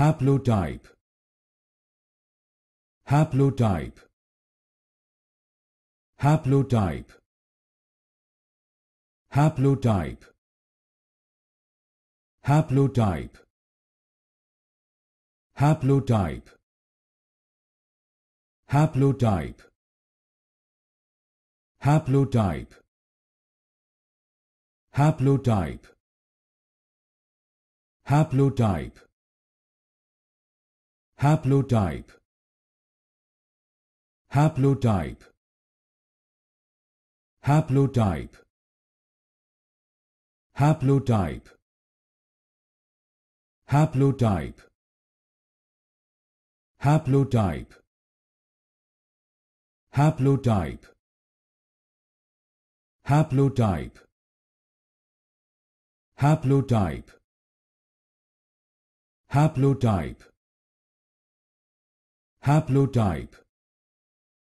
haplotype haplotype haplotype haplotype haplotype haplotype haplotype haplotype haplotype haplotype Haplotype Haplotype Haplotype Haplotype Haplotype Haplotype Haplotype Haplotype Haplotype Haplotype haplotype